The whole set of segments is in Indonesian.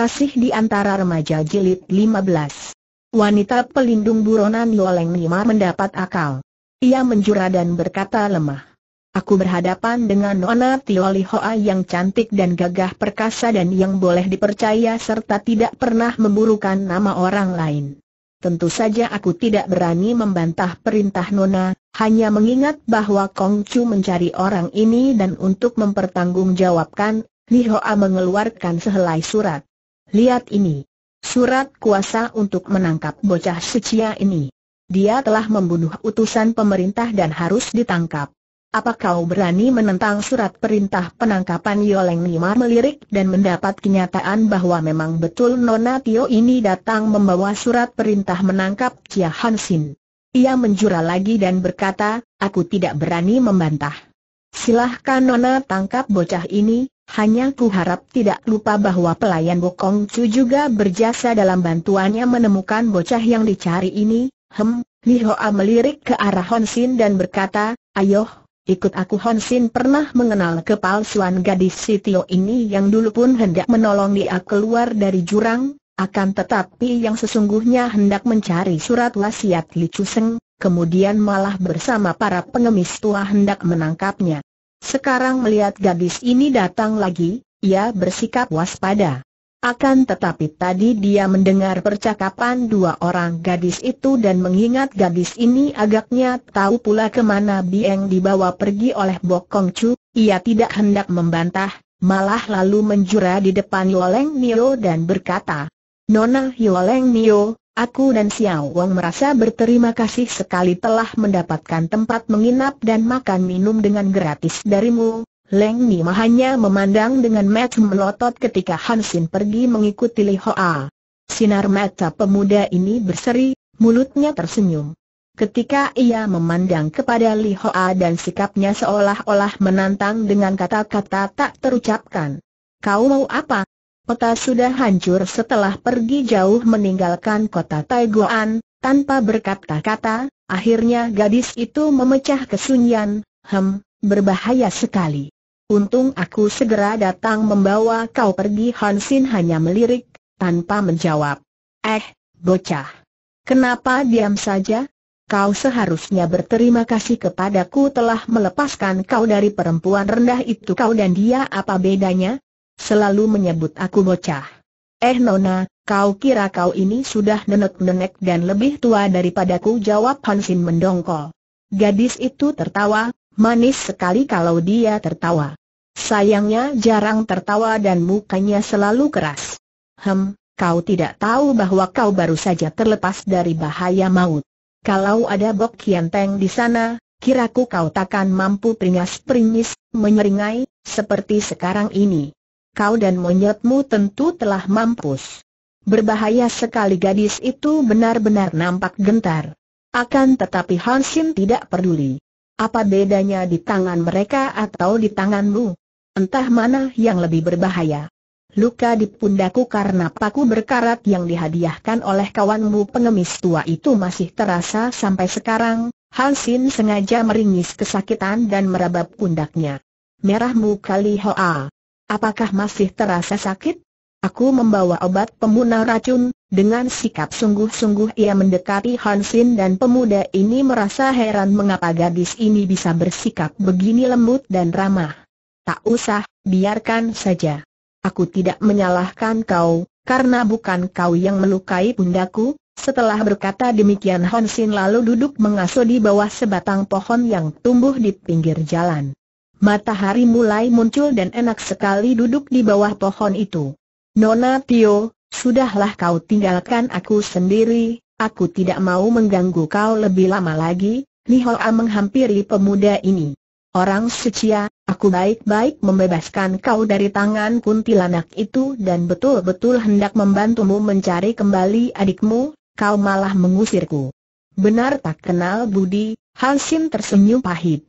Kasih di antara remaja jilid 15. Wanita pelindung buronan Yoleng Nima mendapat akal. Ia menjura dan berkata lemah. Aku berhadapan dengan Nona Hoa yang cantik dan gagah perkasa dan yang boleh dipercaya serta tidak pernah memburukan nama orang lain. Tentu saja aku tidak berani membantah perintah Nona, hanya mengingat bahwa Kong Chu mencari orang ini dan untuk mempertanggungjawabkan, Hoa mengeluarkan sehelai surat. Lihat ini. Surat kuasa untuk menangkap bocah sucia ini. Dia telah membunuh utusan pemerintah dan harus ditangkap. Apa kau berani menentang surat perintah penangkapan Yoleng Nima melirik dan mendapat kenyataan bahwa memang betul Nona Tio ini datang membawa surat perintah menangkap Chia Hansin. Ia menjura lagi dan berkata, aku tidak berani membantah. Silahkan Nona tangkap bocah ini, hanya ku harap tidak lupa bahwa pelayan Bokong Chu juga berjasa dalam bantuannya menemukan bocah yang dicari ini, hem, Li Hoa melirik ke arah Hon Sin dan berkata, ayoh, ikut aku Hon Sin pernah mengenal kepalsuan gadis Sitio ini yang dulu pun hendak menolong dia keluar dari jurang, akan tetapi yang sesungguhnya hendak mencari surat wasiat Li Chuseng, kemudian malah bersama para pengemis tua hendak menangkapnya. Sekarang melihat gadis ini datang lagi, ia bersikap waspada. Akan tetapi tadi dia mendengar percakapan dua orang gadis itu dan mengingat gadis ini agaknya tahu pula kemana Bieng dibawa pergi oleh Bok Kong Chu, ia tidak hendak membantah, malah lalu menjura di depan Yoleng Nio dan berkata, Nona Hioleng Nio, aku dan Xiao Wang merasa berterima kasih sekali telah mendapatkan tempat menginap dan makan minum dengan gratis darimu. Leng Nima hanya memandang dengan mata melotot ketika Hansin pergi mengikuti Li Hoa. Sinar mata pemuda ini berseri, mulutnya tersenyum. Ketika ia memandang kepada Li Hoa dan sikapnya seolah-olah menantang dengan kata-kata tak terucapkan. Kau mau apa? Kota sudah hancur setelah pergi jauh meninggalkan kota Taiguan, tanpa berkata-kata, akhirnya gadis itu memecah kesunyian, hem, berbahaya sekali. Untung aku segera datang membawa kau pergi Hansin hanya melirik, tanpa menjawab. Eh, bocah. Kenapa diam saja? Kau seharusnya berterima kasih kepadaku telah melepaskan kau dari perempuan rendah itu kau dan dia apa bedanya? selalu menyebut aku bocah. Eh Nona, kau kira kau ini sudah nenek-nenek dan lebih tua daripadaku jawab Hansin mendongkol. Gadis itu tertawa, manis sekali kalau dia tertawa. Sayangnya jarang tertawa dan mukanya selalu keras. Hem, kau tidak tahu bahwa kau baru saja terlepas dari bahaya maut. Kalau ada Bok Kianteng di sana, kiraku kau takkan mampu peringas-peringis, menyeringai, seperti sekarang ini kau dan monyetmu tentu telah mampus. Berbahaya sekali gadis itu benar-benar nampak gentar. Akan tetapi Hansin tidak peduli. Apa bedanya di tangan mereka atau di tanganmu? Entah mana yang lebih berbahaya. Luka di pundaku karena paku berkarat yang dihadiahkan oleh kawanmu pengemis tua itu masih terasa sampai sekarang, Hansin sengaja meringis kesakitan dan meraba pundaknya. Merah muka Li Hoa. Apakah masih terasa sakit? Aku membawa obat pemunah racun, dengan sikap sungguh-sungguh ia mendekati Hansin dan pemuda ini merasa heran mengapa gadis ini bisa bersikap begini lembut dan ramah. Tak usah, biarkan saja. Aku tidak menyalahkan kau, karena bukan kau yang melukai pundaku, setelah berkata demikian Hansin lalu duduk mengasuh di bawah sebatang pohon yang tumbuh di pinggir jalan. Matahari mulai muncul dan enak sekali duduk di bawah pohon itu. Nona Tio, sudahlah kau tinggalkan aku sendiri, aku tidak mau mengganggu kau lebih lama lagi, Nihoa menghampiri pemuda ini. Orang secia, ya, aku baik-baik membebaskan kau dari tangan kuntilanak itu dan betul-betul hendak membantumu mencari kembali adikmu, kau malah mengusirku. Benar tak kenal budi, Hansin tersenyum pahit.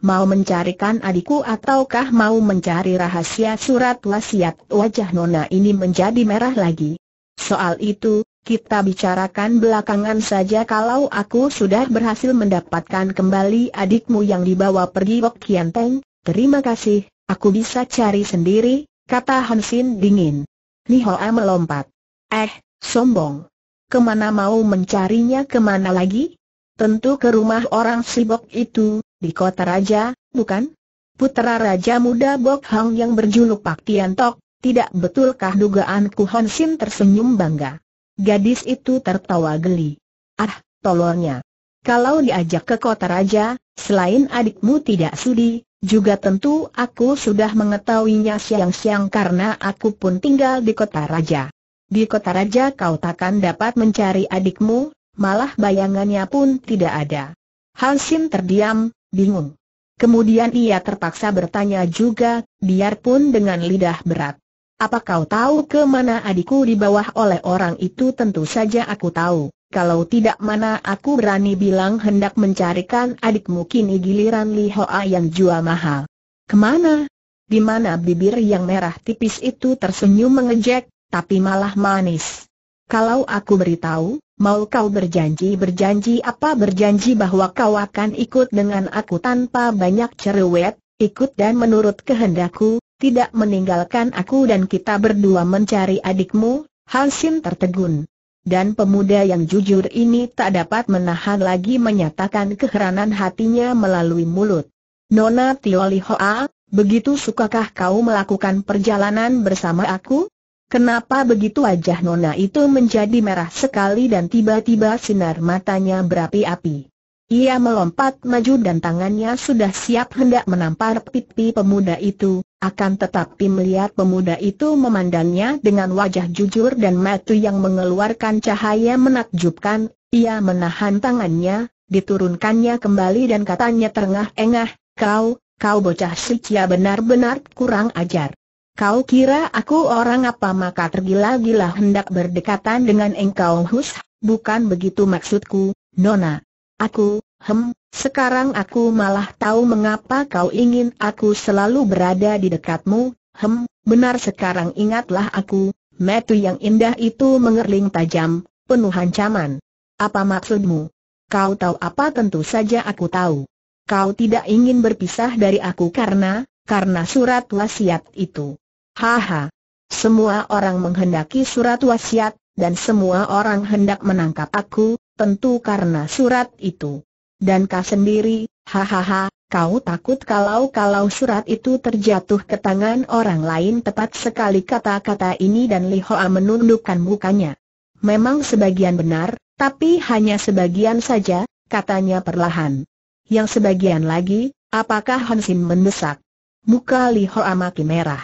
Mau mencarikan adikku ataukah mau mencari rahasia surat wasiat wajah Nona ini menjadi merah lagi? Soal itu, kita bicarakan belakangan saja kalau aku sudah berhasil mendapatkan kembali adikmu yang dibawa pergi Wok Kian Teng, terima kasih, aku bisa cari sendiri, kata Hansin dingin. Nihoa melompat. Eh, sombong. Kemana mau mencarinya kemana lagi? Tentu ke rumah orang sibok itu, di kota raja, bukan? Putera Raja Muda Bok Hang yang berjuluk Pak Tian Tok, tidak betulkah dugaanku Hon Sin tersenyum bangga. Gadis itu tertawa geli. Ah, tolongnya. Kalau diajak ke kota raja, selain adikmu tidak sudi, juga tentu aku sudah mengetahuinya siang-siang karena aku pun tinggal di kota raja. Di kota raja kau takkan dapat mencari adikmu, malah bayangannya pun tidak ada. Hansin terdiam, bingung. Kemudian ia terpaksa bertanya juga, biarpun dengan lidah berat. Apa kau tahu ke mana adikku dibawah oleh orang itu? Tentu saja aku tahu. Kalau tidak mana aku berani bilang hendak mencarikan adikmu kini giliran Li Hoa yang jual mahal. Kemana? Di mana bibir yang merah tipis itu tersenyum mengejek, tapi malah manis. Kalau aku beritahu, Mau kau berjanji-berjanji apa berjanji bahwa kau akan ikut dengan aku tanpa banyak cerewet, ikut dan menurut kehendakku, tidak meninggalkan aku dan kita berdua mencari adikmu, Hansin tertegun. Dan pemuda yang jujur ini tak dapat menahan lagi menyatakan keheranan hatinya melalui mulut. Nona Tioli Hoa, begitu sukakah kau melakukan perjalanan bersama aku? Kenapa begitu wajah Nona itu menjadi merah sekali dan tiba-tiba sinar matanya berapi-api. Ia melompat maju dan tangannya sudah siap hendak menampar pipi pemuda itu, akan tetapi melihat pemuda itu memandangnya dengan wajah jujur dan mata yang mengeluarkan cahaya menakjubkan, ia menahan tangannya, diturunkannya kembali dan katanya terengah-engah, kau, kau bocah sucia benar-benar kurang ajar. Kau kira aku orang apa maka tergila-gila hendak berdekatan dengan engkau Hus? Bukan begitu maksudku, Nona. Aku, hem, sekarang aku malah tahu mengapa kau ingin aku selalu berada di dekatmu, hem, benar sekarang ingatlah aku, metu yang indah itu mengerling tajam, penuh ancaman. Apa maksudmu? Kau tahu apa tentu saja aku tahu. Kau tidak ingin berpisah dari aku karena, karena surat wasiat itu. Haha. Semua orang menghendaki surat wasiat, dan semua orang hendak menangkap aku, tentu karena surat itu. Dan kau sendiri, hahaha, kau takut kalau-kalau surat itu terjatuh ke tangan orang lain tepat sekali kata-kata ini dan Li Hoa menundukkan mukanya. Memang sebagian benar, tapi hanya sebagian saja, katanya perlahan. Yang sebagian lagi, apakah Hansin mendesak? Muka Li Hoa makin merah.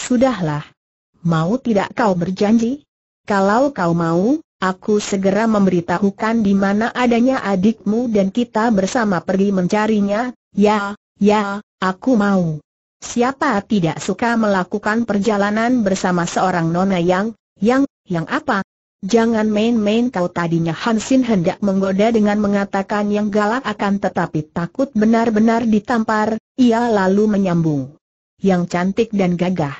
Sudahlah. Mau tidak kau berjanji? Kalau kau mau, aku segera memberitahukan di mana adanya adikmu dan kita bersama pergi mencarinya. Ya, ya, aku mau. Siapa tidak suka melakukan perjalanan bersama seorang nona yang, yang, yang apa? Jangan main-main kau tadinya Hansin hendak menggoda dengan mengatakan yang galak akan tetapi takut benar-benar ditampar, ia lalu menyambung. Yang cantik dan gagah.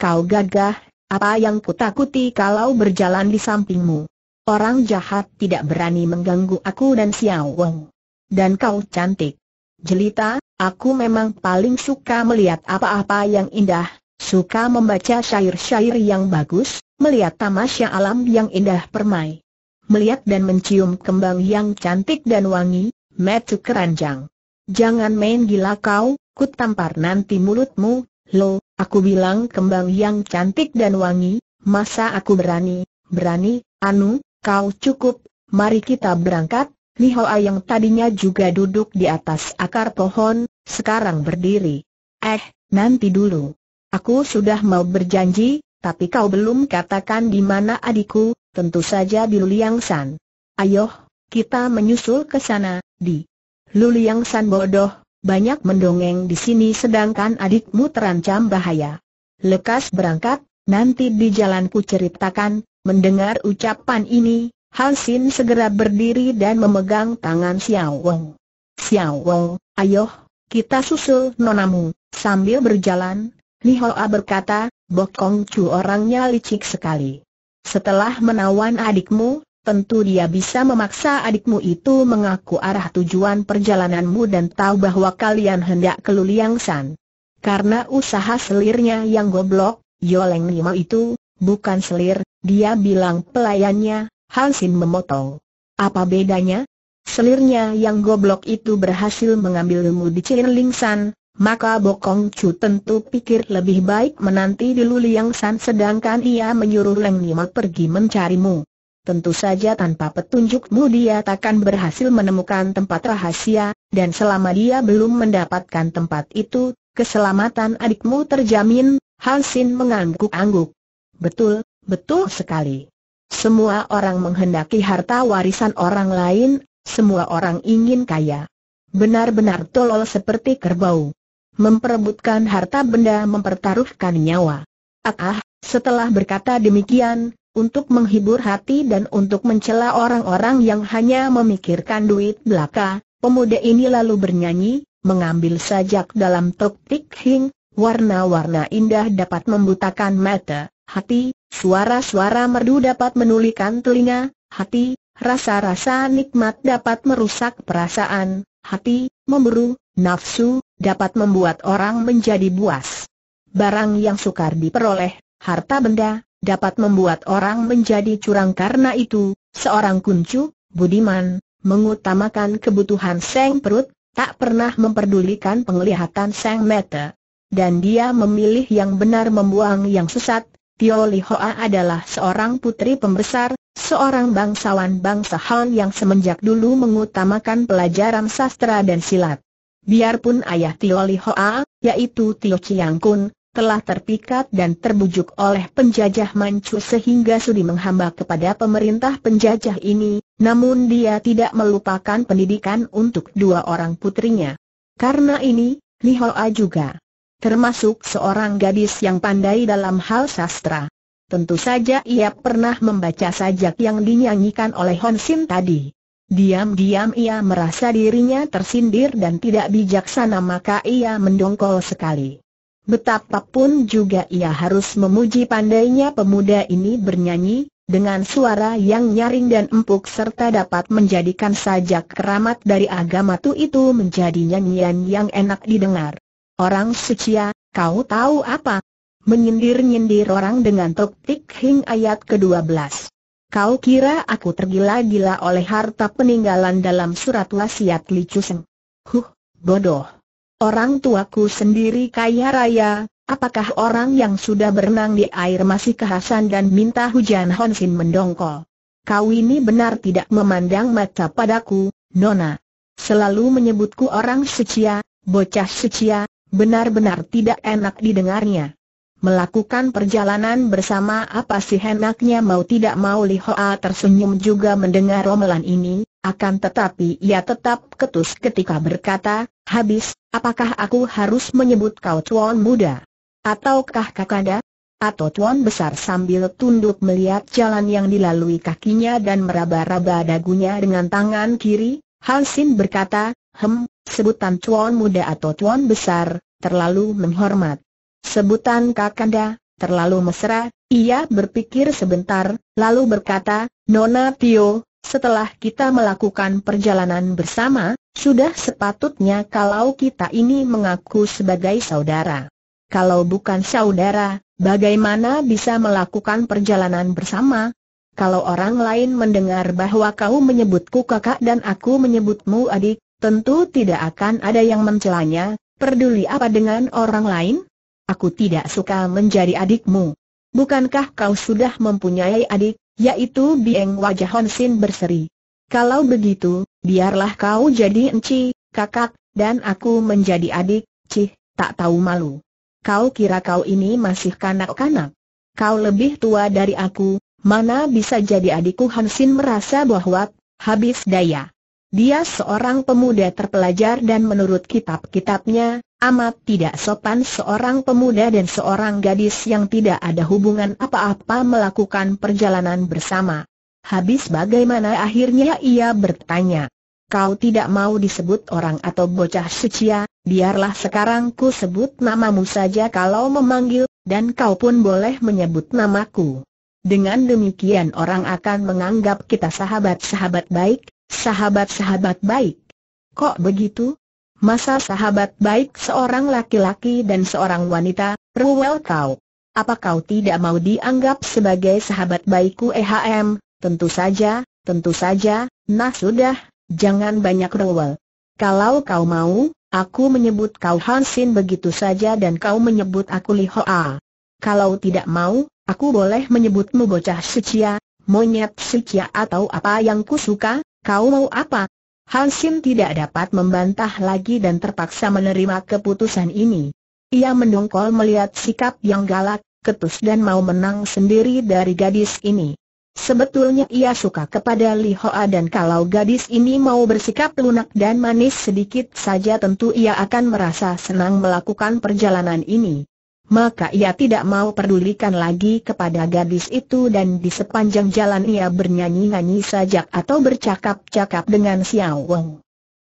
Kau gagah, apa yang kutakuti kalau berjalan di sampingmu? Orang jahat tidak berani mengganggu aku dan Xiao Wong. Dan kau cantik. Jelita, aku memang paling suka melihat apa-apa yang indah, suka membaca syair-syair yang bagus, melihat tamasya alam yang indah permai. Melihat dan mencium kembang yang cantik dan wangi, metu keranjang. Jangan main gila kau, ku tampar nanti mulutmu, lo, aku bilang kembang yang cantik dan wangi, masa aku berani, berani, anu, kau cukup, mari kita berangkat, Lihoa yang tadinya juga duduk di atas akar pohon, sekarang berdiri. Eh, nanti dulu. Aku sudah mau berjanji, tapi kau belum katakan di mana adikku, tentu saja di Luliang San. Ayo, kita menyusul ke sana, di Luliang San bodoh, banyak mendongeng di sini sedangkan adikmu terancam bahaya. Lekas berangkat, nanti di jalan ku ceritakan, mendengar ucapan ini, Halsin segera berdiri dan memegang tangan Xiao Wong. Xiao Wong, ayoh, kita susul nonamu, sambil berjalan, Hoa berkata, Bokong Chu orangnya licik sekali. Setelah menawan adikmu, Tentu dia bisa memaksa adikmu itu mengaku arah tujuan perjalananmu dan tahu bahwa kalian hendak ke Luliangsan. Karena usaha selirnya yang goblok, Yoleng Nima itu, bukan selir, dia bilang pelayannya, Hansin memotong. Apa bedanya? Selirnya yang goblok itu berhasil mengambil ilmu di Chinlingsan, maka Bokong Chu tentu pikir lebih baik menanti dulu Liang San sedangkan ia menyuruh Leng Nima pergi mencarimu. Tentu saja tanpa petunjukmu dia takkan berhasil menemukan tempat rahasia, dan selama dia belum mendapatkan tempat itu, keselamatan adikmu terjamin, Hansin mengangguk-angguk. Betul, betul sekali. Semua orang menghendaki harta warisan orang lain, semua orang ingin kaya. Benar-benar tolol seperti kerbau memperebutkan harta benda mempertaruhkan nyawa. Ah, ah, setelah berkata demikian, untuk menghibur hati dan untuk mencela orang-orang yang hanya memikirkan duit belaka, pemuda ini lalu bernyanyi, mengambil sajak dalam tok tik hing, warna-warna indah dapat membutakan mata, hati, suara-suara merdu dapat menulikan telinga, hati, rasa-rasa nikmat dapat merusak perasaan, hati, memburu, nafsu, dapat membuat orang menjadi buas. Barang yang sukar diperoleh, harta benda, dapat membuat orang menjadi curang karena itu, seorang kuncu, budiman, mengutamakan kebutuhan seng perut, tak pernah memperdulikan penglihatan seng mata. Dan dia memilih yang benar membuang yang sesat, Tio Li Hoa adalah seorang putri pembesar, Seorang bangsawan bangsa Han yang semenjak dulu mengutamakan pelajaran sastra dan silat. Biarpun ayah Tio Li Hoa, yaitu Tio Chiang Kun, telah terpikat dan terbujuk oleh penjajah Manchu sehingga sudi menghamba kepada pemerintah penjajah ini, namun dia tidak melupakan pendidikan untuk dua orang putrinya. Karena ini, Li Hoa juga termasuk seorang gadis yang pandai dalam hal sastra. Tentu saja ia pernah membaca sajak yang dinyanyikan oleh Hon Sim tadi. Diam-diam ia merasa dirinya tersindir dan tidak bijaksana maka ia mendongkol sekali. Betapapun juga ia harus memuji pandainya pemuda ini bernyanyi, dengan suara yang nyaring dan empuk serta dapat menjadikan sajak keramat dari agama tu itu menjadi nyanyian yang enak didengar. Orang suci, ya, kau tahu apa? menyindir-nyindir orang dengan topik Hing ayat ke-12. Kau kira aku tergila-gila oleh harta peninggalan dalam surat wasiat Li Chuseng? Huh, bodoh. Orang tuaku sendiri kaya raya, apakah orang yang sudah berenang di air masih kehasan dan minta hujan Honsin mendongkol? Kau ini benar tidak memandang mata padaku, Nona. Selalu menyebutku orang secia, bocah secia, benar-benar tidak enak didengarnya melakukan perjalanan bersama apa sih enaknya mau tidak mau Li Hoa tersenyum juga mendengar romelan ini, akan tetapi ia tetap ketus ketika berkata, habis, apakah aku harus menyebut kau tuan muda? Ataukah kakanda? Atau tuan besar sambil tunduk melihat jalan yang dilalui kakinya dan meraba-raba dagunya dengan tangan kiri, Halsin berkata, hem, sebutan tuan muda atau tuan besar, terlalu menghormat. Sebutan Kakanda, terlalu mesra, ia berpikir sebentar, lalu berkata, Nona Tio, setelah kita melakukan perjalanan bersama, sudah sepatutnya kalau kita ini mengaku sebagai saudara. Kalau bukan saudara, bagaimana bisa melakukan perjalanan bersama? Kalau orang lain mendengar bahwa kau menyebutku kakak dan aku menyebutmu adik, tentu tidak akan ada yang mencelanya, peduli apa dengan orang lain? aku tidak suka menjadi adikmu. Bukankah kau sudah mempunyai adik, yaitu Bieng Wajah Honsin berseri? Kalau begitu, biarlah kau jadi enci, kakak, dan aku menjadi adik, cih, tak tahu malu. Kau kira kau ini masih kanak-kanak? Kau lebih tua dari aku, mana bisa jadi adikku Hansin merasa bahwa habis daya. Dia seorang pemuda terpelajar dan menurut kitab-kitabnya, Amat tidak sopan seorang pemuda dan seorang gadis yang tidak ada hubungan apa-apa melakukan perjalanan bersama. Habis bagaimana akhirnya ia bertanya. Kau tidak mau disebut orang atau bocah sucia, biarlah sekarang ku sebut namamu saja kalau memanggil, dan kau pun boleh menyebut namaku. Dengan demikian orang akan menganggap kita sahabat-sahabat baik, sahabat-sahabat baik. Kok begitu? Masa sahabat baik seorang laki-laki dan seorang wanita, ruwel kau. Apa kau tidak mau dianggap sebagai sahabat baikku EHM? Tentu saja, tentu saja, nah sudah, jangan banyak ruwel. Kalau kau mau, aku menyebut kau Hansin begitu saja dan kau menyebut aku Li Hoa. Kalau tidak mau, aku boleh menyebutmu bocah secia, monyet secia atau apa yang ku suka. kau mau apa? Hansim tidak dapat membantah lagi dan terpaksa menerima keputusan ini. Ia mendongkol melihat sikap yang galak, ketus dan mau menang sendiri dari gadis ini. Sebetulnya ia suka kepada Li Hoa dan kalau gadis ini mau bersikap lunak dan manis sedikit saja tentu ia akan merasa senang melakukan perjalanan ini maka ia tidak mau pedulikan lagi kepada gadis itu dan di sepanjang jalan ia bernyanyi-nyanyi saja atau bercakap-cakap dengan Xiao Wong.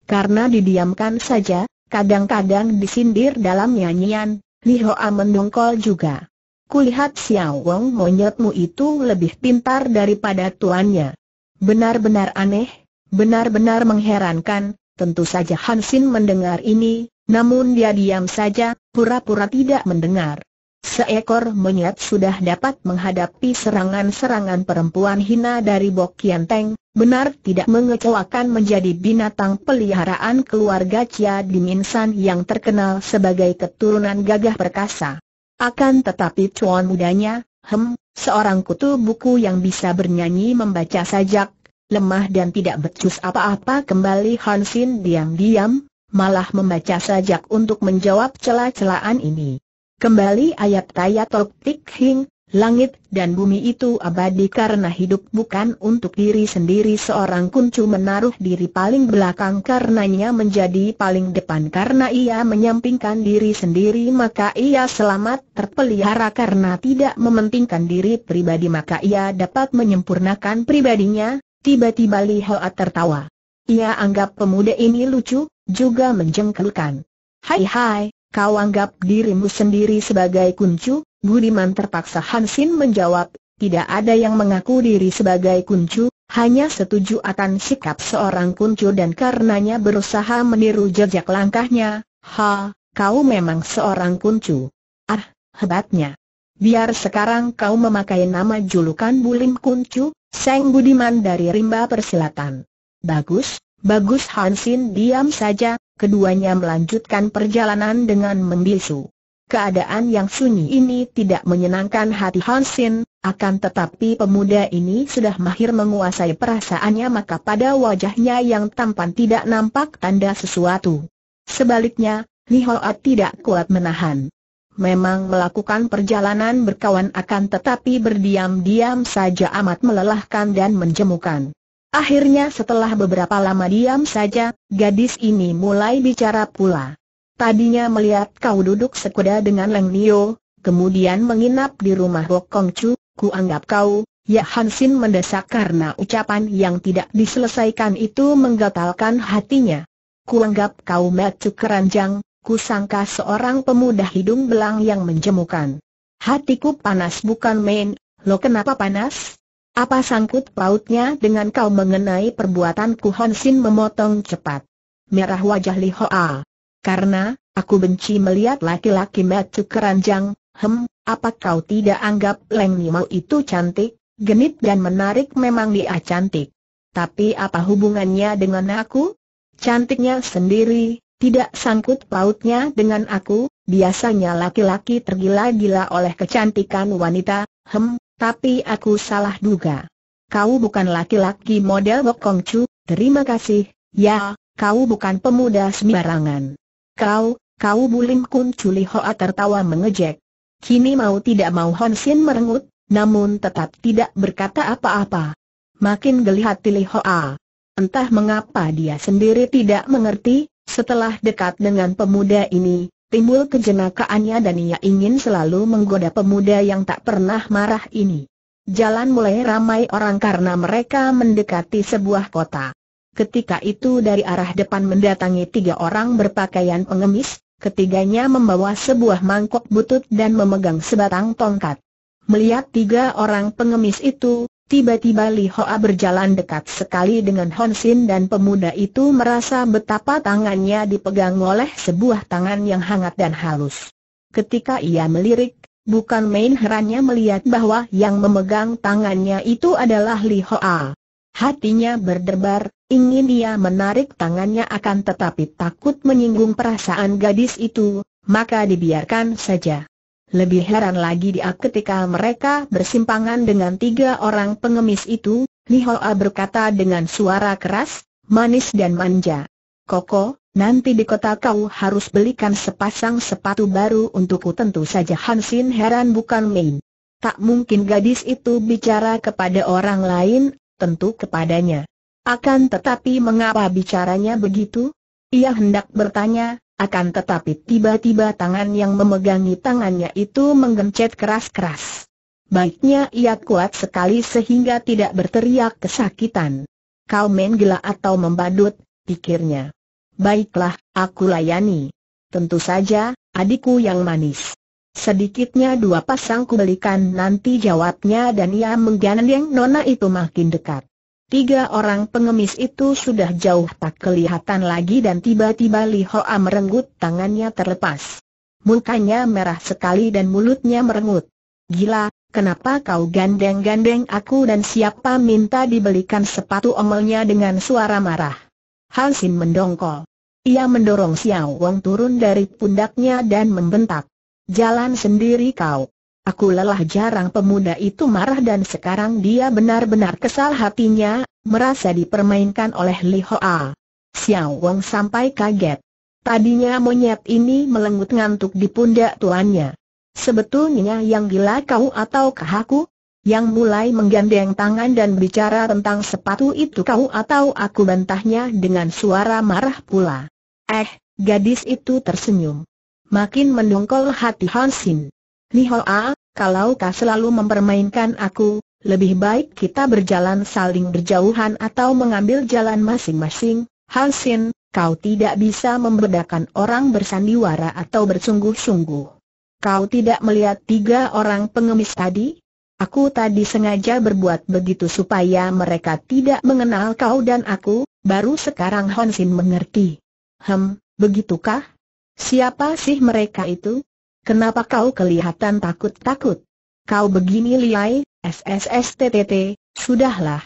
Karena didiamkan saja, kadang-kadang disindir dalam nyanyian, Li Hoa mendongkol juga. Kulihat Xiao Wong monyetmu itu lebih pintar daripada tuannya. Benar-benar aneh, benar-benar mengherankan, tentu saja Hansin mendengar ini, namun dia diam saja, pura-pura tidak mendengar. Seekor monyet sudah dapat menghadapi serangan-serangan perempuan hina dari Bok Kian Teng, benar tidak mengecewakan menjadi binatang peliharaan keluarga Chia Diminsan yang terkenal sebagai keturunan gagah perkasa. Akan tetapi cuan mudanya, hem, seorang kutu buku yang bisa bernyanyi membaca sajak, lemah dan tidak becus apa-apa kembali Hansin diam-diam, malah membaca sajak untuk menjawab celah celahan ini. Kembali ayat Taya Tok Tik Hing, langit dan bumi itu abadi karena hidup bukan untuk diri sendiri seorang kuncu menaruh diri paling belakang karenanya menjadi paling depan karena ia menyampingkan diri sendiri maka ia selamat terpelihara karena tidak mementingkan diri pribadi maka ia dapat menyempurnakan pribadinya, tiba-tiba Li Hoa tertawa. Ia anggap pemuda ini lucu, juga menjengkelkan. Hai hai, kau anggap dirimu sendiri sebagai kuncu? Budiman terpaksa Hansin menjawab, tidak ada yang mengaku diri sebagai kuncu, hanya setuju akan sikap seorang kuncu dan karenanya berusaha meniru jejak langkahnya. Ha, kau memang seorang kuncu. Ah, hebatnya. Biar sekarang kau memakai nama julukan Bulim Kuncu, Seng Budiman dari Rimba Persilatan. Bagus, Bagus Hansin diam saja, keduanya melanjutkan perjalanan dengan membisu. Keadaan yang sunyi ini tidak menyenangkan hati Hansin, akan tetapi pemuda ini sudah mahir menguasai perasaannya maka pada wajahnya yang tampan tidak nampak tanda sesuatu. Sebaliknya, Li Hoat tidak kuat menahan. Memang melakukan perjalanan berkawan akan tetapi berdiam-diam saja amat melelahkan dan menjemukan. Akhirnya setelah beberapa lama diam saja, gadis ini mulai bicara pula. Tadinya melihat kau duduk sekuda dengan Leng Nio, kemudian menginap di rumah Kong Chu, ku anggap kau, ya Hansin mendesak karena ucapan yang tidak diselesaikan itu menggatalkan hatinya. Ku anggap kau mecu keranjang, ku sangka seorang pemuda hidung belang yang menjemukan. Hatiku panas bukan main, lo kenapa panas? Apa sangkut pautnya dengan kau mengenai perbuatanku Hon Sin memotong cepat. Merah wajah Li Hoa. Karena, aku benci melihat laki-laki metu keranjang, hem, apa kau tidak anggap Leng mau itu cantik, genit dan menarik memang dia cantik. Tapi apa hubungannya dengan aku? Cantiknya sendiri, tidak sangkut pautnya dengan aku, biasanya laki-laki tergila-gila oleh kecantikan wanita, hem, tapi aku salah duga. Kau bukan laki-laki model Bokong Chu, terima kasih, ya, kau bukan pemuda sembarangan. Kau, kau bulim kun culi hoa tertawa mengejek. Kini mau tidak mau Hon Sin merengut, namun tetap tidak berkata apa-apa. Makin gelihat Li Hoa. Entah mengapa dia sendiri tidak mengerti, setelah dekat dengan pemuda ini, timbul kejenakaannya dan ia ingin selalu menggoda pemuda yang tak pernah marah ini. Jalan mulai ramai orang karena mereka mendekati sebuah kota. Ketika itu dari arah depan mendatangi tiga orang berpakaian pengemis, ketiganya membawa sebuah mangkok butut dan memegang sebatang tongkat. Melihat tiga orang pengemis itu, Tiba-tiba Li Hoa berjalan dekat sekali dengan Hon Sin dan pemuda itu merasa betapa tangannya dipegang oleh sebuah tangan yang hangat dan halus. Ketika ia melirik, bukan main herannya melihat bahwa yang memegang tangannya itu adalah Li Hoa. Hatinya berdebar, ingin ia menarik tangannya akan tetapi takut menyinggung perasaan gadis itu, maka dibiarkan saja. Lebih heran lagi dia ketika mereka bersimpangan dengan tiga orang pengemis itu, Li Hoa berkata dengan suara keras, manis dan manja. Koko, nanti di kota kau harus belikan sepasang sepatu baru untukku tentu saja Hansin heran bukan main. Tak mungkin gadis itu bicara kepada orang lain, tentu kepadanya. Akan tetapi mengapa bicaranya begitu? Ia hendak bertanya, akan tetapi tiba-tiba tangan yang memegangi tangannya itu menggencet keras-keras. Baiknya ia kuat sekali sehingga tidak berteriak kesakitan. Kau main gila atau membadut, pikirnya. Baiklah, aku layani. Tentu saja, adikku yang manis. Sedikitnya dua pasang kubelikan nanti jawabnya dan ia menggandeng nona itu makin dekat. Tiga orang pengemis itu sudah jauh tak kelihatan lagi dan tiba-tiba Li Hoa merenggut tangannya terlepas. Mukanya merah sekali dan mulutnya merenggut. Gila, kenapa kau gandeng-gandeng aku dan siapa minta dibelikan sepatu omelnya dengan suara marah. Sin mendongkol. Ia mendorong Xiao Wang turun dari pundaknya dan membentak. Jalan sendiri kau. Aku lelah jarang pemuda itu marah dan sekarang dia benar-benar kesal hatinya, merasa dipermainkan oleh Li Hoa. Xiao Wang sampai kaget. Tadinya monyet ini melengut ngantuk di pundak tuannya. Sebetulnya yang gila kau atau aku? Yang mulai menggandeng tangan dan bicara tentang sepatu itu kau atau aku bantahnya dengan suara marah pula. Eh, gadis itu tersenyum. Makin mendongkol hati Hansin. Nihoa, kalau kau selalu mempermainkan aku, lebih baik kita berjalan saling berjauhan atau mengambil jalan masing-masing. Halsin, kau tidak bisa membedakan orang bersandiwara atau bersungguh-sungguh. Kau tidak melihat tiga orang pengemis tadi? Aku tadi sengaja berbuat begitu supaya mereka tidak mengenal kau dan aku, baru sekarang Honsin mengerti. Hem, begitukah? Siapa sih mereka itu? Kenapa kau kelihatan takut-takut? Kau begini liai, SSSTTT, sudahlah.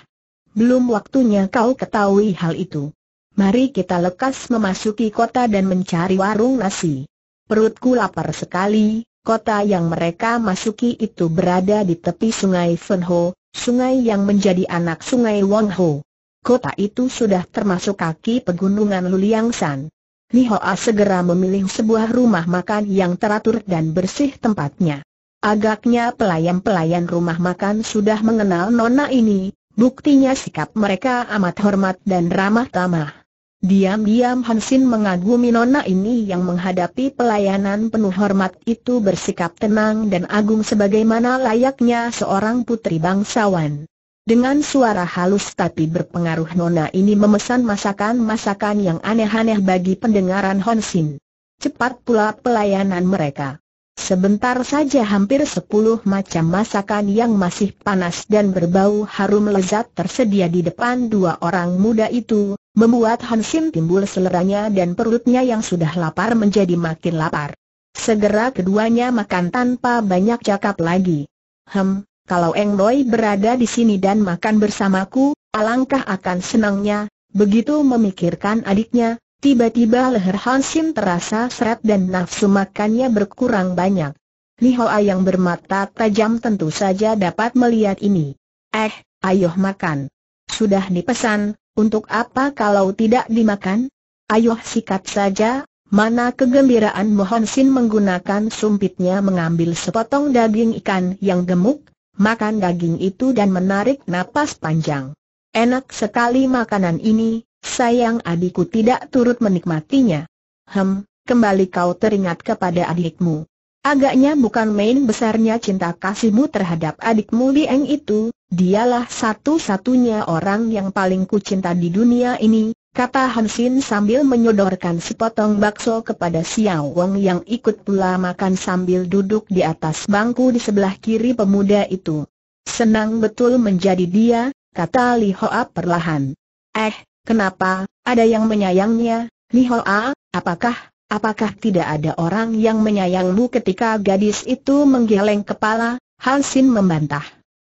Belum waktunya kau ketahui hal itu. Mari kita lekas memasuki kota dan mencari warung nasi. Perutku lapar sekali, kota yang mereka masuki itu berada di tepi sungai Fenho, sungai yang menjadi anak sungai Wangho. Kota itu sudah termasuk kaki pegunungan Luliangsan. Li Hoa segera memilih sebuah rumah makan yang teratur dan bersih tempatnya. Agaknya pelayan-pelayan rumah makan sudah mengenal nona ini, buktinya sikap mereka amat hormat dan ramah tamah. Diam-diam Hansin mengagumi nona ini yang menghadapi pelayanan penuh hormat itu bersikap tenang dan agung sebagaimana layaknya seorang putri bangsawan. Dengan suara halus tapi berpengaruh Nona ini memesan masakan-masakan yang aneh-aneh bagi pendengaran Honsin. Cepat pula pelayanan mereka. Sebentar saja hampir sepuluh macam masakan yang masih panas dan berbau harum lezat tersedia di depan dua orang muda itu, membuat Hansim timbul seleranya dan perutnya yang sudah lapar menjadi makin lapar. Segera keduanya makan tanpa banyak cakap lagi. Hem, kalau Eng berada di sini dan makan bersamaku, alangkah akan senangnya, begitu memikirkan adiknya, tiba-tiba leher Hansim terasa seret dan nafsu makannya berkurang banyak. Li Hoa yang bermata tajam tentu saja dapat melihat ini. Eh, ayo makan. Sudah dipesan, untuk apa kalau tidak dimakan? Ayo sikat saja, mana kegembiraan Mohon Sin menggunakan sumpitnya mengambil sepotong daging ikan yang gemuk, makan daging itu dan menarik napas panjang. Enak sekali makanan ini, sayang adikku tidak turut menikmatinya. Hem, kembali kau teringat kepada adikmu. Agaknya bukan main besarnya cinta kasihmu terhadap adikmu Lieng itu, dialah satu-satunya orang yang paling kucinta di dunia ini, kata Hansin sambil menyodorkan sepotong bakso kepada Xiao Wang yang ikut pula makan sambil duduk di atas bangku di sebelah kiri pemuda itu. Senang betul menjadi dia, kata Li Hoa perlahan. Eh, kenapa, ada yang menyayangnya, Li Hoa, apakah, apakah tidak ada orang yang menyayangmu ketika gadis itu menggeleng kepala, Hansin membantah.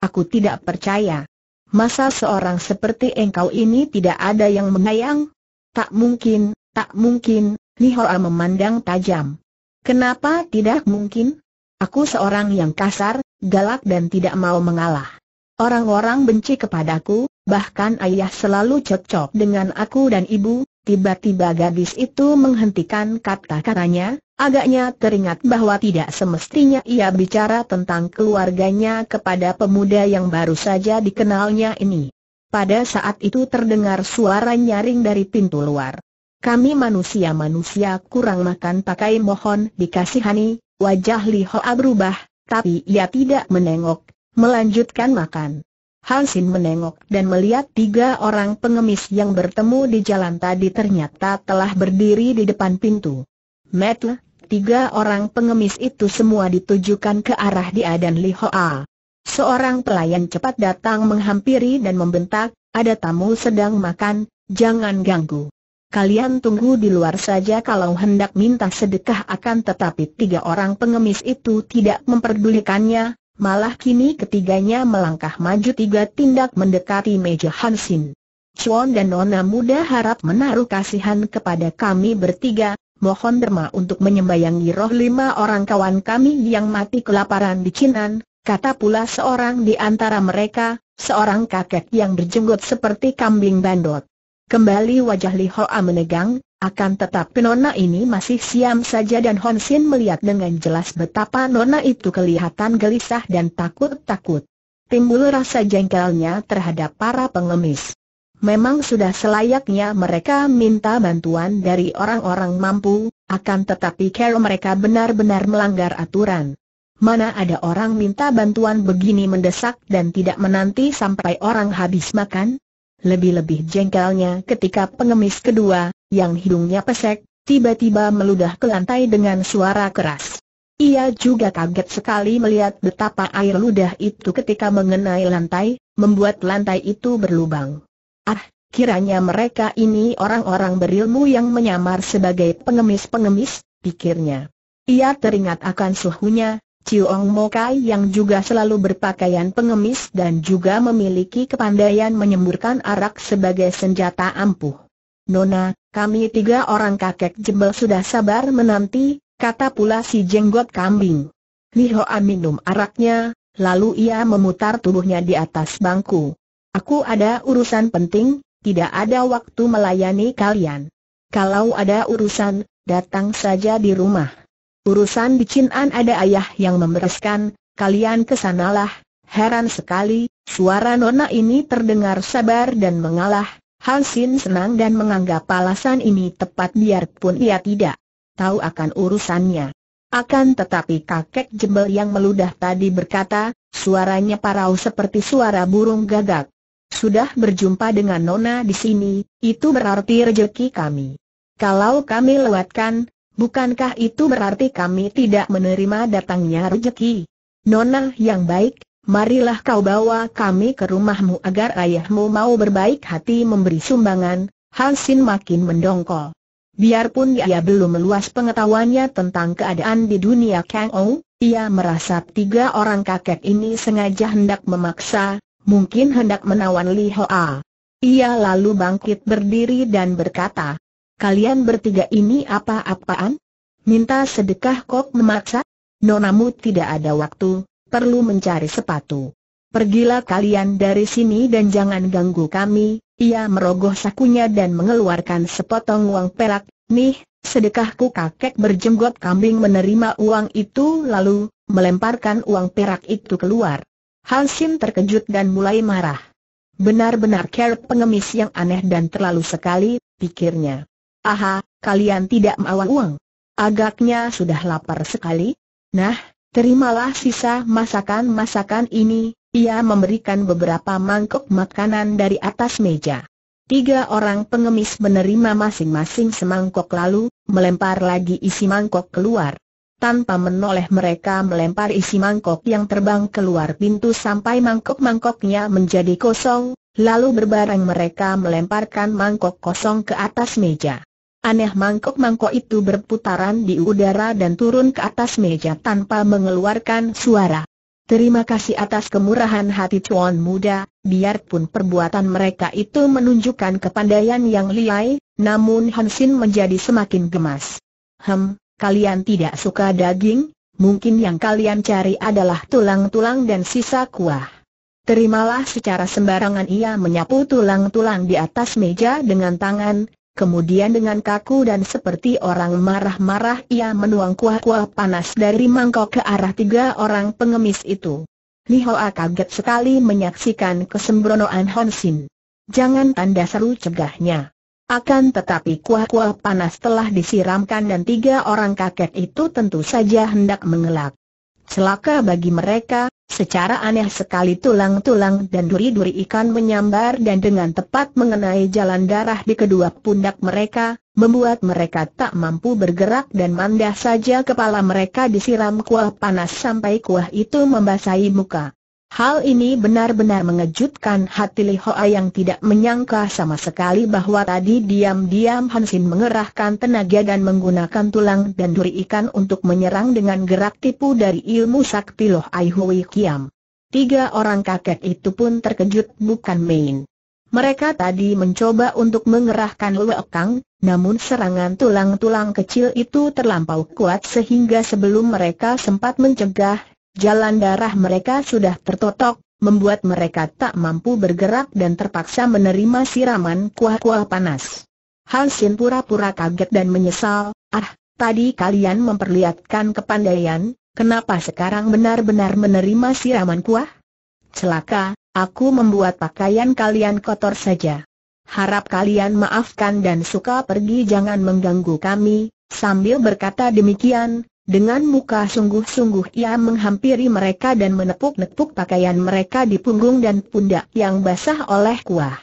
Aku tidak percaya. Masa seorang seperti engkau ini tidak ada yang mengayang? Tak mungkin, tak mungkin, Nihoa memandang tajam. Kenapa tidak mungkin? Aku seorang yang kasar, galak dan tidak mau mengalah. Orang-orang benci kepadaku, bahkan ayah selalu cocok dengan aku dan ibu, Tiba-tiba gadis itu menghentikan kata-katanya, agaknya teringat bahwa tidak semestinya ia bicara tentang keluarganya kepada pemuda yang baru saja dikenalnya ini. Pada saat itu terdengar suara nyaring dari pintu luar. Kami manusia-manusia kurang makan pakai mohon dikasihani, wajah Li Hoa berubah, tapi ia tidak menengok, melanjutkan makan. Hansin menengok dan melihat tiga orang pengemis yang bertemu di jalan tadi ternyata telah berdiri di depan pintu. Metle, tiga orang pengemis itu semua ditujukan ke arah dia dan Li Hoa. Seorang pelayan cepat datang menghampiri dan membentak, ada tamu sedang makan, jangan ganggu. Kalian tunggu di luar saja kalau hendak minta sedekah akan tetapi tiga orang pengemis itu tidak memperdulikannya, Malah kini ketiganya melangkah maju tiga tindak mendekati meja Hansin. Chuan dan Nona muda harap menaruh kasihan kepada kami bertiga, mohon derma untuk menyembayangi roh lima orang kawan kami yang mati kelaparan di Cinan, kata pula seorang di antara mereka, seorang kakek yang berjenggot seperti kambing bandot. Kembali wajah Li Hoa menegang, akan tetapi Nona ini masih siam saja dan Hon Sin melihat dengan jelas betapa Nona itu kelihatan gelisah dan takut-takut. Timbul rasa jengkelnya terhadap para pengemis. Memang sudah selayaknya mereka minta bantuan dari orang-orang mampu, akan tetapi kalau mereka benar-benar melanggar aturan. Mana ada orang minta bantuan begini mendesak dan tidak menanti sampai orang habis makan? Lebih-lebih jengkelnya ketika pengemis kedua, yang hidungnya pesek, tiba-tiba meludah ke lantai dengan suara keras. Ia juga kaget sekali melihat betapa air ludah itu ketika mengenai lantai, membuat lantai itu berlubang. Ah, kiranya mereka ini orang-orang berilmu yang menyamar sebagai pengemis-pengemis, pikirnya. Ia teringat akan suhunya, Chiong Mokai yang juga selalu berpakaian pengemis dan juga memiliki kepandaian menyemburkan arak sebagai senjata ampuh. Nona, kami tiga orang kakek jebel sudah sabar menanti, kata pula si jenggot kambing. Li Hoa minum araknya, lalu ia memutar tubuhnya di atas bangku. Aku ada urusan penting, tidak ada waktu melayani kalian. Kalau ada urusan, datang saja di rumah. Urusan di Cinan ada ayah yang membereskan, kalian kesanalah. Heran sekali, suara nona ini terdengar sabar dan mengalah. Hansin senang dan menganggap alasan ini tepat biarpun ia tidak tahu akan urusannya. Akan tetapi kakek jembel yang meludah tadi berkata, suaranya parau seperti suara burung gagak. Sudah berjumpa dengan Nona di sini, itu berarti rejeki kami. Kalau kami lewatkan, Bukankah itu berarti kami tidak menerima datangnya rejeki? Nona yang baik, marilah kau bawa kami ke rumahmu agar ayahmu mau berbaik hati memberi sumbangan, Hansin makin mendongkol. Biarpun ia belum meluas pengetahuannya tentang keadaan di dunia Kang Ou, ia merasa tiga orang kakek ini sengaja hendak memaksa, mungkin hendak menawan Li Hoa. Ia lalu bangkit berdiri dan berkata, kalian bertiga ini apa-apaan? Minta sedekah kok memaksa? Nonamu tidak ada waktu, perlu mencari sepatu. Pergilah kalian dari sini dan jangan ganggu kami. Ia merogoh sakunya dan mengeluarkan sepotong uang perak. Nih, sedekahku kakek berjenggot kambing menerima uang itu lalu melemparkan uang perak itu keluar. Hansim terkejut dan mulai marah. Benar-benar care pengemis yang aneh dan terlalu sekali, pikirnya. Aha, kalian tidak mau uang. Agaknya sudah lapar sekali. Nah, terimalah sisa masakan-masakan ini. Ia memberikan beberapa mangkuk makanan dari atas meja. Tiga orang pengemis menerima masing-masing semangkok lalu, melempar lagi isi mangkok keluar. Tanpa menoleh mereka melempar isi mangkok yang terbang keluar pintu sampai mangkok-mangkoknya menjadi kosong, lalu berbareng mereka melemparkan mangkok kosong ke atas meja. Aneh mangkok-mangkok itu berputaran di udara dan turun ke atas meja tanpa mengeluarkan suara. Terima kasih atas kemurahan hati cuan muda, biarpun perbuatan mereka itu menunjukkan kepandaian yang liai, namun Hansin menjadi semakin gemas. Hem, kalian tidak suka daging? Mungkin yang kalian cari adalah tulang-tulang dan sisa kuah. Terimalah secara sembarangan ia menyapu tulang-tulang di atas meja dengan tangan, Kemudian dengan kaku dan seperti orang marah-marah ia menuang kuah-kuah panas dari mangkok ke arah tiga orang pengemis itu. Li Hoa kaget sekali menyaksikan kesembronoan Hon Sin. Jangan tanda seru cegahnya. Akan tetapi kuah-kuah panas telah disiramkan dan tiga orang kakek itu tentu saja hendak mengelak. Celaka bagi mereka, secara aneh sekali tulang-tulang dan duri-duri ikan menyambar dan dengan tepat mengenai jalan darah di kedua pundak mereka, membuat mereka tak mampu bergerak dan mandah saja kepala mereka disiram kuah panas sampai kuah itu membasahi muka. Hal ini benar-benar mengejutkan hati Li Hoa yang tidak menyangka sama sekali bahwa tadi diam-diam Hansin mengerahkan tenaga dan menggunakan tulang dan duri ikan untuk menyerang dengan gerak tipu dari ilmu sakti Loh Ai Hui Kiam. Tiga orang kakek itu pun terkejut bukan main. Mereka tadi mencoba untuk mengerahkan Kang, namun serangan tulang-tulang kecil itu terlampau kuat sehingga sebelum mereka sempat mencegah, Jalan darah mereka sudah tertotok, membuat mereka tak mampu bergerak dan terpaksa menerima siraman kuah-kuah panas. Hal Sin pura-pura kaget dan menyesal, ah, tadi kalian memperlihatkan kepandaian, kenapa sekarang benar-benar menerima siraman kuah? Celaka, aku membuat pakaian kalian kotor saja. Harap kalian maafkan dan suka pergi jangan mengganggu kami, sambil berkata demikian, dengan muka sungguh-sungguh ia menghampiri mereka dan menepuk-nepuk pakaian mereka di punggung dan pundak yang basah oleh kuah.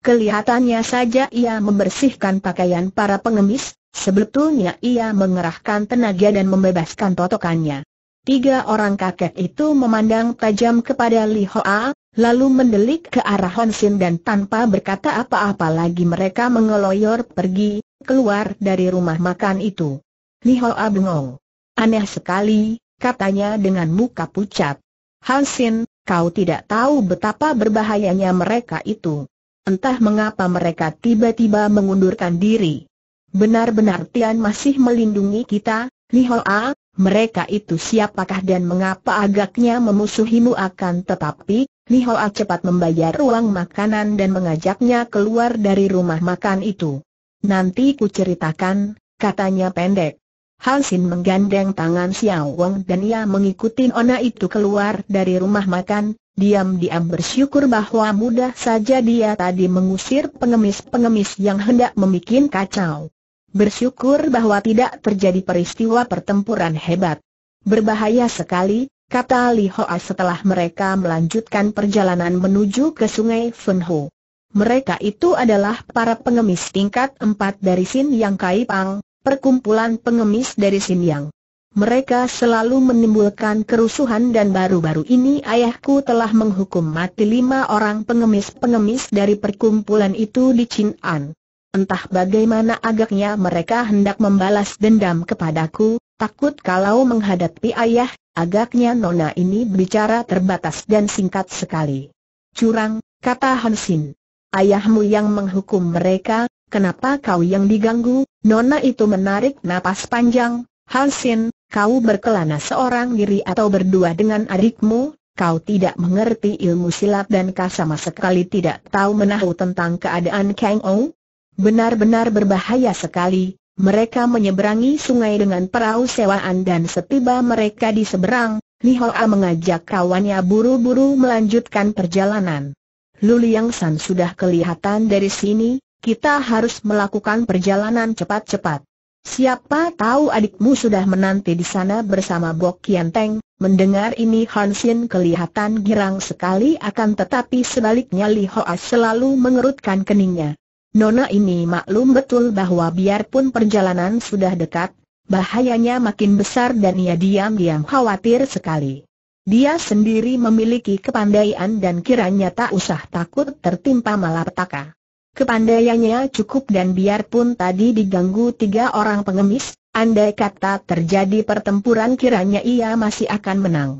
Kelihatannya saja ia membersihkan pakaian para pengemis, sebetulnya ia mengerahkan tenaga dan membebaskan totokannya. Tiga orang kakek itu memandang tajam kepada Li Hoa, lalu mendelik ke arah Hon dan tanpa berkata apa-apa lagi mereka mengeloyor pergi, keluar dari rumah makan itu. Li Hoa bengong. Aneh sekali, katanya dengan muka pucat. Hansin, kau tidak tahu betapa berbahayanya mereka itu. Entah mengapa mereka tiba-tiba mengundurkan diri. Benar-benar Tian masih melindungi kita, A. mereka itu siapakah dan mengapa agaknya memusuhimu akan tetapi, A cepat membayar uang makanan dan mengajaknya keluar dari rumah makan itu. Nanti ku ceritakan, katanya pendek. Halsin menggandeng tangan Xiao Wang dan ia mengikuti Ona itu keluar dari rumah makan, diam-diam bersyukur bahwa mudah saja dia tadi mengusir pengemis-pengemis yang hendak membuat kacau. Bersyukur bahwa tidak terjadi peristiwa pertempuran hebat. Berbahaya sekali, kata Li Hoa setelah mereka melanjutkan perjalanan menuju ke sungai Ho. Mereka itu adalah para pengemis tingkat empat dari Sin Yang Kai Pang, perkumpulan pengemis dari Simyang. Mereka selalu menimbulkan kerusuhan dan baru-baru ini ayahku telah menghukum mati lima orang pengemis-pengemis dari perkumpulan itu di Chin'an. Entah bagaimana agaknya mereka hendak membalas dendam kepadaku, takut kalau menghadapi ayah, agaknya nona ini berbicara terbatas dan singkat sekali. Curang, kata Hansin. Ayahmu yang menghukum mereka, Kenapa kau yang diganggu? Nona itu menarik napas panjang. Halsin, kau berkelana seorang diri atau berdua dengan adikmu, kau tidak mengerti ilmu silat dan kau sama sekali tidak tahu menahu tentang keadaan Kang Ou? Benar-benar berbahaya sekali, mereka menyeberangi sungai dengan perahu sewaan dan setiba mereka di seberang, Li Hoa mengajak kawannya buru-buru melanjutkan perjalanan. Luli Yang San sudah kelihatan dari sini, kita harus melakukan perjalanan cepat-cepat. Siapa tahu adikmu sudah menanti di sana bersama Bok Kian Teng. Mendengar ini Hansin kelihatan girang sekali akan tetapi sebaliknya Li Hoa selalu mengerutkan keningnya. Nona ini maklum betul bahwa biarpun perjalanan sudah dekat, bahayanya makin besar dan ia diam-diam khawatir sekali. Dia sendiri memiliki kepandaian dan kiranya tak usah takut tertimpa malapetaka. Kepandaiannya cukup dan biarpun tadi diganggu tiga orang pengemis, andai kata terjadi pertempuran kiranya ia masih akan menang.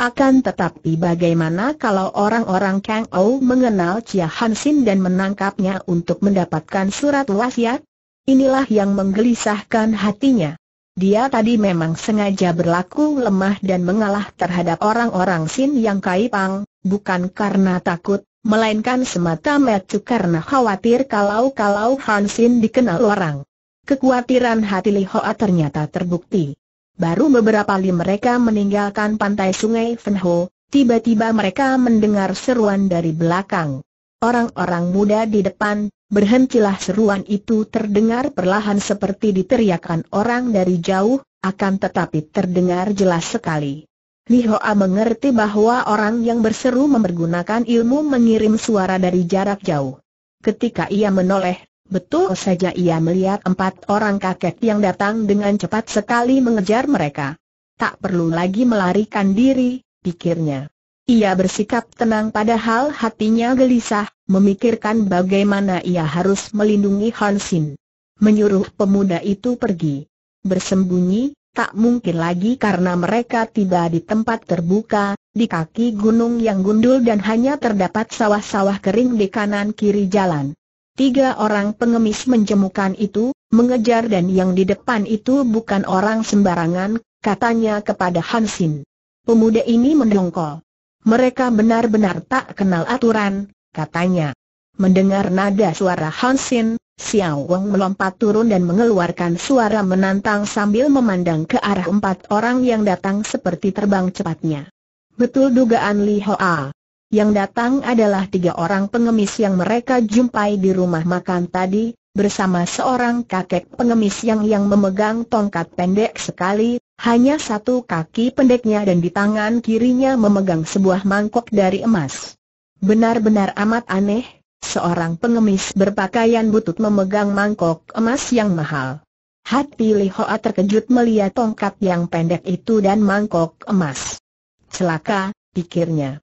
Akan tetapi bagaimana kalau orang-orang Kang Ou mengenal Chia Hansin dan menangkapnya untuk mendapatkan surat wasiat? Inilah yang menggelisahkan hatinya. Dia tadi memang sengaja berlaku lemah dan mengalah terhadap orang-orang Sin yang Kaipang, bukan karena takut, melainkan semata-mata karena khawatir kalau-kalau Hansin dikenal orang. Kekuatiran hati Li Hoa ternyata terbukti. Baru beberapa kali mereka meninggalkan pantai sungai Fenho, tiba-tiba mereka mendengar seruan dari belakang. Orang-orang muda di depan, berhentilah seruan itu terdengar perlahan seperti diteriakkan orang dari jauh, akan tetapi terdengar jelas sekali. Li Hoa mengerti bahwa orang yang berseru mempergunakan ilmu mengirim suara dari jarak jauh. Ketika ia menoleh, betul saja ia melihat empat orang kakek yang datang dengan cepat sekali mengejar mereka. Tak perlu lagi melarikan diri, pikirnya. Ia bersikap tenang padahal hatinya gelisah, memikirkan bagaimana ia harus melindungi Hansin. Menyuruh pemuda itu pergi. Bersembunyi, tak mungkin lagi karena mereka tiba di tempat terbuka, di kaki gunung yang gundul dan hanya terdapat sawah-sawah kering di kanan kiri jalan. Tiga orang pengemis menjemukan itu, mengejar dan yang di depan itu bukan orang sembarangan, katanya kepada Hansin. Pemuda ini mendongkol. Mereka benar-benar tak kenal aturan, katanya. Mendengar nada suara Hansin, Xiao Wong melompat turun dan mengeluarkan suara menantang sambil memandang ke arah empat orang yang datang seperti terbang cepatnya. Betul dugaan Li Hoa. Yang datang adalah tiga orang pengemis yang mereka jumpai di rumah makan tadi, bersama seorang kakek pengemis yang yang memegang tongkat pendek sekali, hanya satu kaki pendeknya dan di tangan kirinya memegang sebuah mangkok dari emas. Benar-benar amat aneh, Seorang pengemis berpakaian butut memegang mangkok emas yang mahal. Hati Li Hoa terkejut melihat tongkat yang pendek itu dan mangkok emas. Celaka, pikirnya.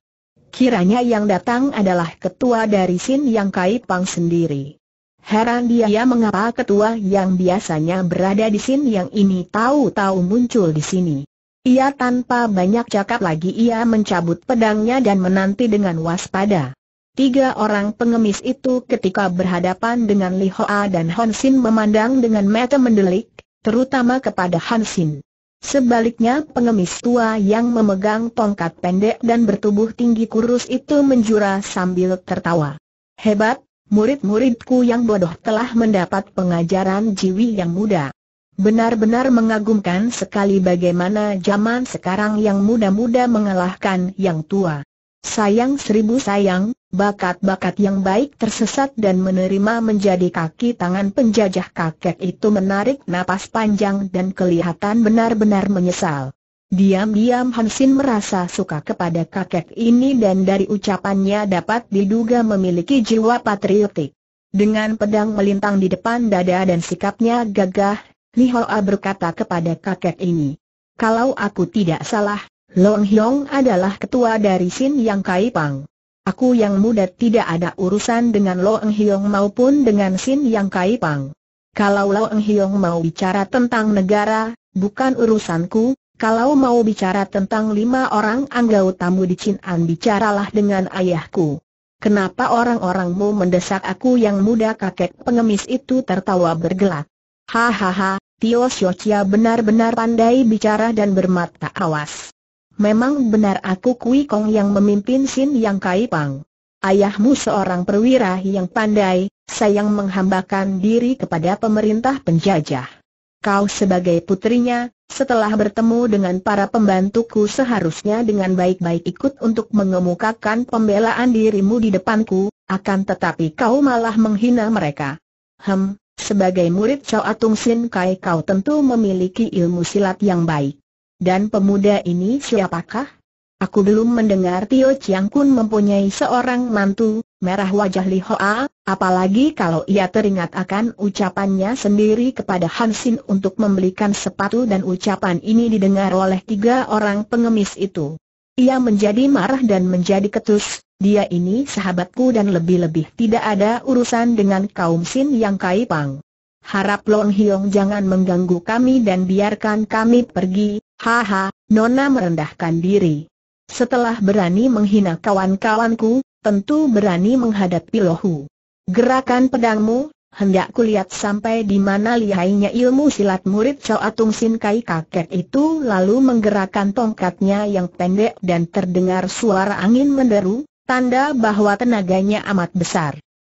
Kiranya yang datang adalah ketua dari Sin Yang Kai Pang sendiri. Heran dia ya, mengapa ketua yang biasanya berada di Sin Yang ini tahu-tahu muncul di sini. Ia tanpa banyak cakap lagi ia mencabut pedangnya dan menanti dengan waspada. Tiga orang pengemis itu ketika berhadapan dengan Li Hoa dan Han Xin memandang dengan mata mendelik, terutama kepada Han Xin. Sebaliknya pengemis tua yang memegang tongkat pendek dan bertubuh tinggi kurus itu menjura sambil tertawa. Hebat, murid-muridku yang bodoh telah mendapat pengajaran jiwi yang muda. Benar-benar mengagumkan sekali bagaimana zaman sekarang yang muda-muda mengalahkan yang tua. Sayang seribu sayang, bakat-bakat yang baik tersesat dan menerima menjadi kaki tangan penjajah kakek itu menarik napas panjang dan kelihatan benar-benar menyesal. Diam-diam Hansin merasa suka kepada kakek ini dan dari ucapannya dapat diduga memiliki jiwa patriotik. Dengan pedang melintang di depan dada dan sikapnya gagah, Hoa berkata kepada kakek ini, Kalau aku tidak salah, Long Hiong adalah ketua dari Sin Yang Kai Pang. Aku yang muda tidak ada urusan dengan Lon Hiong maupun dengan Sin Yang Kai Pang. Kalau Lon Hiong mau bicara tentang negara, bukan urusanku. Kalau mau bicara tentang lima orang tamu di Chin An bicaralah dengan ayahku. Kenapa orang-orangmu mendesak aku yang muda kakek pengemis itu tertawa bergelak. Hahaha, Tio Xiaoqia benar-benar pandai bicara dan bermata awas memang benar aku Kui Kong yang memimpin Sin Yang Kai Pang. Ayahmu seorang perwira yang pandai, sayang menghambakan diri kepada pemerintah penjajah. Kau sebagai putrinya, setelah bertemu dengan para pembantuku seharusnya dengan baik-baik ikut untuk mengemukakan pembelaan dirimu di depanku, akan tetapi kau malah menghina mereka. Hem, sebagai murid Chow Atung Sin Kai kau tentu memiliki ilmu silat yang baik. Dan pemuda ini siapakah? Aku belum mendengar Tio Chiang Kun mempunyai seorang mantu, merah wajah Li Hoa, apalagi kalau ia teringat akan ucapannya sendiri kepada Han Xin untuk membelikan sepatu dan ucapan ini didengar oleh tiga orang pengemis itu. Ia menjadi marah dan menjadi ketus, dia ini sahabatku dan lebih-lebih tidak ada urusan dengan kaum Sin yang Kaipang. Harap Long Hiong jangan mengganggu kami dan biarkan kami pergi, Haha, Nona merendahkan diri. Setelah berani menghina kawan-kawanku, tentu berani menghadapi lohu. Gerakan pedangmu, hendak kulihat sampai di mana lihainya ilmu silat murid Choa Tung Sin Kai kakek itu lalu menggerakkan tongkatnya yang pendek dan terdengar suara angin menderu, tanda bahwa tenaganya amat besar.